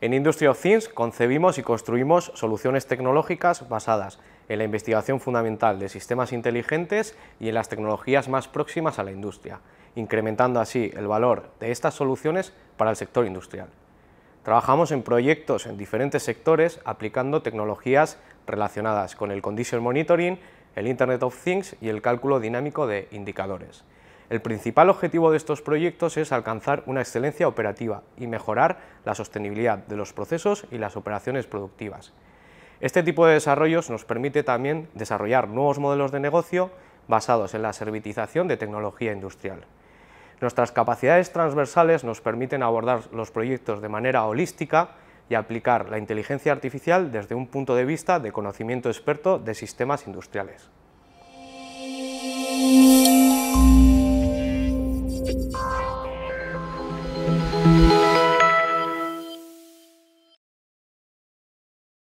En Industry of Things concebimos y construimos soluciones tecnológicas basadas en la investigación fundamental de sistemas inteligentes y en las tecnologías más próximas a la industria, incrementando así el valor de estas soluciones para el sector industrial. Trabajamos en proyectos en diferentes sectores aplicando tecnologías relacionadas con el condition monitoring, el Internet of Things y el cálculo dinámico de indicadores. El principal objetivo de estos proyectos es alcanzar una excelencia operativa y mejorar la sostenibilidad de los procesos y las operaciones productivas. Este tipo de desarrollos nos permite también desarrollar nuevos modelos de negocio basados en la servitización de tecnología industrial. Nuestras capacidades transversales nos permiten abordar los proyectos de manera holística y aplicar la inteligencia artificial desde un punto de vista de conocimiento experto de sistemas industriales.